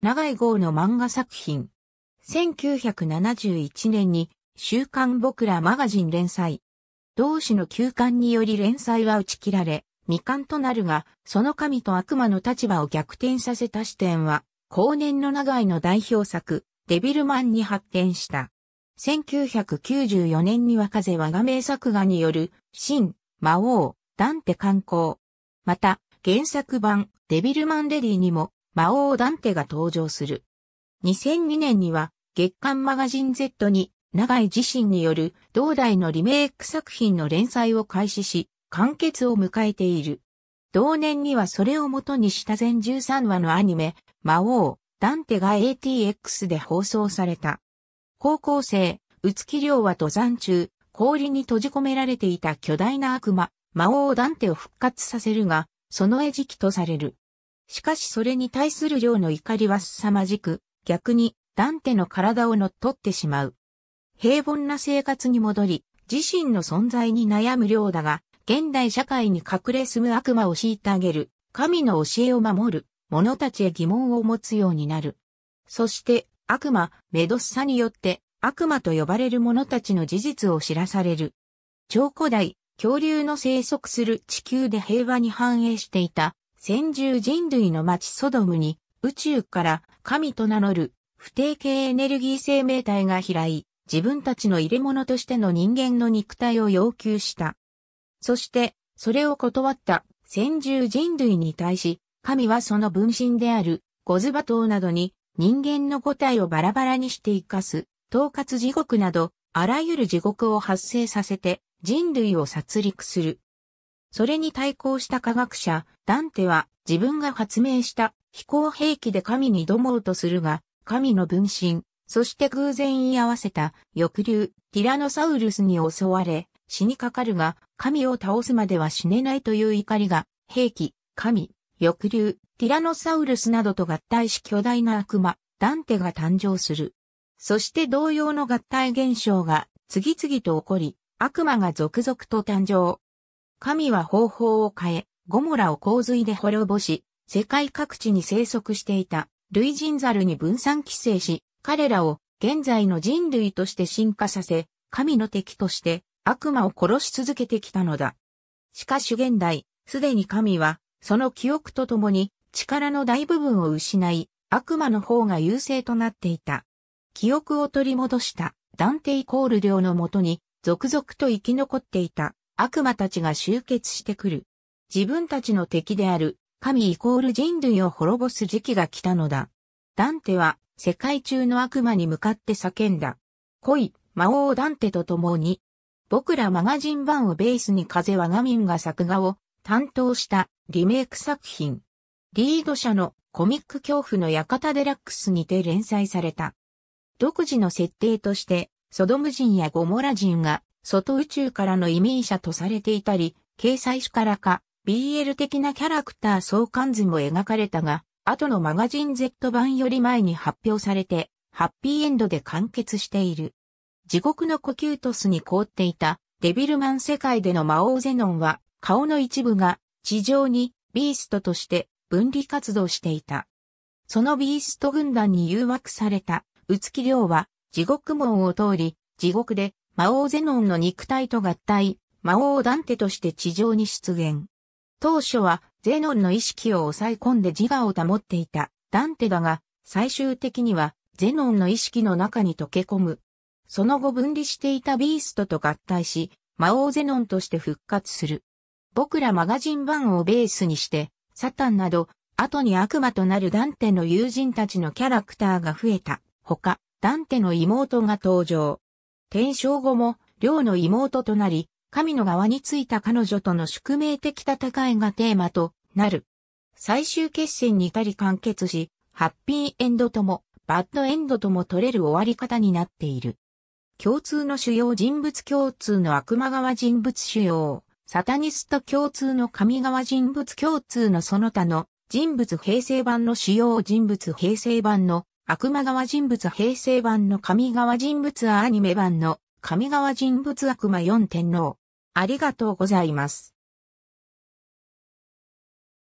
長井豪の漫画作品。1971年に週刊僕らマガジン連載。同志の休刊により連載は打ち切られ、未完となるが、その神と悪魔の立場を逆転させた視点は、後年の長井の代表作、デビルマンに発展した。1994年には風我が名作画による、新、魔王、ダンテ観光。また、原作版、デビルマンレディにも、魔王ダンテが登場する。2002年には月刊マガジン Z に長井自身による同代のリメイク作品の連載を開始し、完結を迎えている。同年にはそれをもとにした全13話のアニメ、魔王、ダンテが ATX で放送された。高校生、宇月亮は登山中、氷に閉じ込められていた巨大な悪魔、魔王ダンテを復活させるが、その餌食とされる。しかしそれに対する量の怒りは凄まじく、逆にダンテの体を乗っ取ってしまう。平凡な生活に戻り、自身の存在に悩む量だが、現代社会に隠れ住む悪魔を敷いてあげる、神の教えを守る、者たちへ疑問を持つようになる。そして、悪魔、メドッサによって、悪魔と呼ばれる者たちの事実を知らされる。超古代、恐竜の生息する地球で平和に繁栄していた、先住人類の町ソドムに、宇宙から神と名乗る不定形エネルギー生命体が飛来、自分たちの入れ物としての人間の肉体を要求した。そして、それを断った先住人類に対し、神はその分身であるゴズバ島などに人間の五体をバラバラにして生かす、統括地獄など、あらゆる地獄を発生させて人類を殺戮する。それに対抗した科学者、ダンテは自分が発明した飛行兵器で神に挑もうとするが、神の分身、そして偶然居合わせた翼竜、ティラノサウルスに襲われ、死にかかるが、神を倒すまでは死ねないという怒りが、兵器、神、翼竜、ティラノサウルスなどと合体し巨大な悪魔、ダンテが誕生する。そして同様の合体現象が次々と起こり、悪魔が続々と誕生。神は方法を変え、ゴモラを洪水で滅ぼし、世界各地に生息していた類人猿に分散寄生し、彼らを現在の人類として進化させ、神の敵として悪魔を殺し続けてきたのだ。しかし現代、すでに神は、その記憶とともに力の大部分を失い、悪魔の方が優勢となっていた。記憶を取り戻したダンテイコール領のもとに、続々と生き残っていた悪魔たちが集結してくる。自分たちの敵である、神イコール人類を滅ぼす時期が来たのだ。ダンテは、世界中の悪魔に向かって叫んだ。恋、魔王ダンテと共に、僕らマガジン版をベースに風はが民が作画を担当したリメイク作品。リード社のコミック恐怖の館デラックスにて連載された。独自の設定として、ソドム人やゴモラ人が外宇宙からの移民者とされていたり、掲載誌からか、BL 的なキャラクター相関図も描かれたが、後のマガジン Z 版より前に発表されて、ハッピーエンドで完結している。地獄のコキュートスに凍っていたデビルマン世界での魔王ゼノンは顔の一部が地上にビーストとして分離活動していた。そのビースト軍団に誘惑された、うつきりょうは地獄門を通り、地獄で魔王ゼノンの肉体と合体、魔王ダンテとして地上に出現。当初はゼノンの意識を抑え込んで自我を保っていたダンテだが、最終的にはゼノンの意識の中に溶け込む。その後分離していたビーストと合体し、魔王ゼノンとして復活する。僕らマガジン版をベースにして、サタンなど、後に悪魔となるダンテの友人たちのキャラクターが増えた。他、ダンテの妹が登場。転生後も、両の妹となり、神の側についた彼女との宿命的戦いがテーマとなる。最終決戦に至り完結し、ハッピーエンドとも、バッドエンドとも取れる終わり方になっている。共通の主要人物共通の悪魔側人物主要、サタニスト共通の神側人物共通のその他の人物平成版の主要人物平成版の悪魔川人物平成版の神川人物アニメ版の神川人物悪魔4天皇。ありがとうございます。